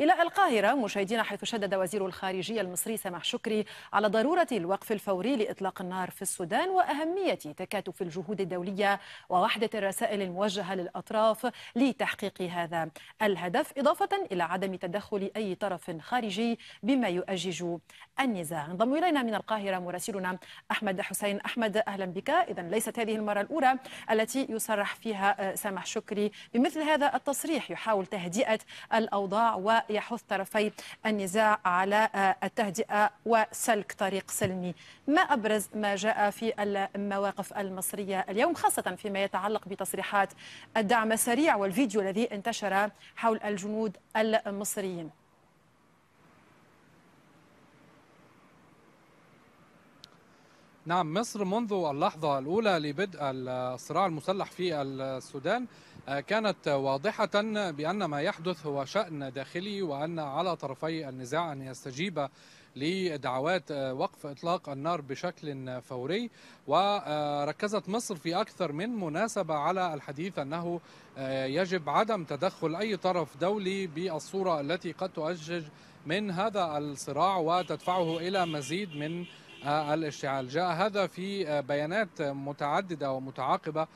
إلى القاهرة مشاهدينا حيث شدد وزير الخارجية المصري سماح شكري على ضرورة الوقف الفوري لإطلاق النار في السودان وأهمية تكاتف الجهود الدولية ووحدة الرسائل الموجهة للأطراف لتحقيق هذا الهدف إضافة إلى عدم تدخل أي طرف خارجي بما يؤجج النزاع انضم إلينا من القاهرة مراسلنا أحمد حسين أحمد أهلا بك إذا ليست هذه المرة الأولى التي يصرح فيها آه، سماح شكري بمثل هذا التصريح يحاول تهدئة الأوضاع و يحث طرفي النزاع على آه، التهدئة وسلك طريق سلمي ما أبرز ما جاء في المواقف المصرية اليوم خاصة فيما يتعلق بتصريحات الدعم السريع والفيديو الذي انتشر حول الجنود المصريين نعم مصر منذ اللحظة الأولى لبدء الصراع المسلح في السودان آه، كانت واضحة بأن ما يحدث هو شأن داخلي وأن على طرفي النزاع أن يستجيب لدعوات آه، وقف إطلاق النار بشكل فوري وركزت مصر في أكثر من مناسبة على الحديث أنه آه، يجب عدم تدخل أي طرف دولي بالصورة التي قد تؤجج من هذا الصراع وتدفعه إلى مزيد من الاشتعال جاء هذا في بيانات متعددة ومتعاقبة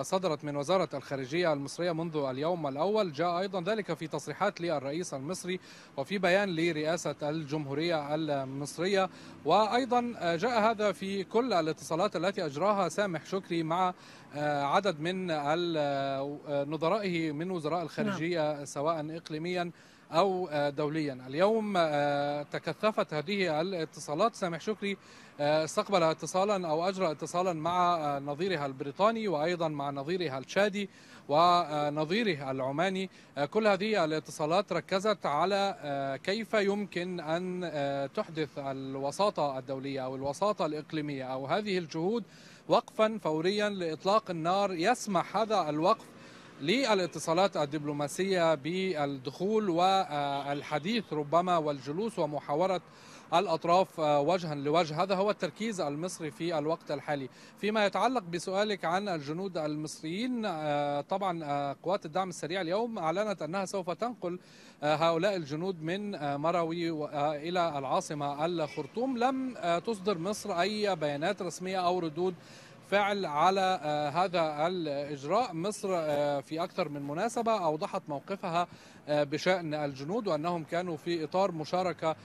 صدرت من وزارة الخارجية المصرية منذ اليوم الأول جاء أيضا ذلك في تصريحات للرئيس المصري وفي بيان لرئاسة الجمهورية المصرية وأيضا جاء هذا في كل الاتصالات التي أجراها سامح شكري مع آه، عدد من آه، نظرائه من وزراء الخارجية نعم. سواء إقليميا أو آه، دوليا اليوم آه، تكثفت هذه الاتصالات سامح شكري آه، استقبل اتصالا أو أجرى اتصالا مع نظيرها البريطاني وأيضا مع نظيرها التشادي ونظيره العماني كل هذه الاتصالات ركزت على كيف يمكن أن تحدث الوساطة الدولية أو الوساطة الإقليمية أو هذه الجهود وقفا فوريا لإطلاق النار يسمح هذا الوقف للاتصالات الدبلوماسية بالدخول والحديث ربما والجلوس ومحاورة الأطراف آه، وجها لوجه هذا هو التركيز المصري في الوقت الحالي فيما يتعلق بسؤالك عن الجنود المصريين آه، طبعا آه، قوات الدعم السريع اليوم أعلنت أنها سوف تنقل هؤلاء الجنود من مروي إلى العاصمة الخرطوم لم تصدر مصر أي بيانات رسمية أو ردود بالفعل على آه، هذا الإجراء مصر آه، في أكثر من مناسبة أوضحت موقفها آه، بشأن الجنود وأنهم كانوا في إطار مشاركة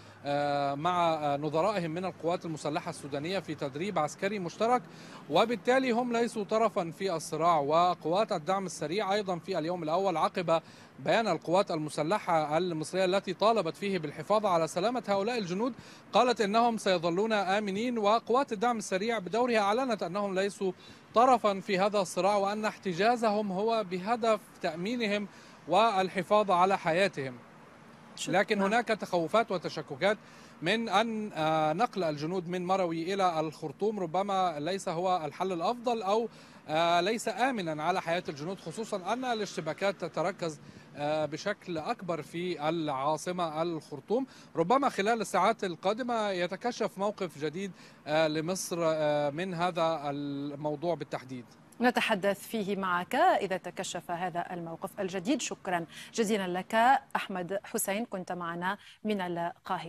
مع نظرائهم من القوات المسلحة السودانية في تدريب عسكري مشترك وبالتالي هم ليسوا طرفا في الصراع وقوات الدعم السريع أيضا في اليوم الأول عقب بيان القوات المسلحة المصرية التي طالبت فيه بالحفاظ على سلامة هؤلاء الجنود قالت إنهم سيظلون آمنين وقوات الدعم السريع بدورها أعلنت أنهم ليسوا الروس طرفا في هذا الصراع وأن احتجازهم هو بهدف تأمينهم والحفاظ على حياتهم لكن هناك تخوفات وتشككات من أن آه، نقل الجنود من مروي إلى الخرطوم ربما ليس هو الحل الأفضل أو آه، ليس آمنا على حياة الجنود خصوصا أن الاشتباكات تتركز آه، بشكل أكبر في العاصمة الخرطوم ربما خلال الساعات القادمة يتكشف موقف جديد آه، لمصر من هذا الموضوع بالتحديد نتحدث فيه معك إذا تكشف هذا الموقف الجديد شكرا جزيلا لك أحمد حسين كنت معنا من القاهرة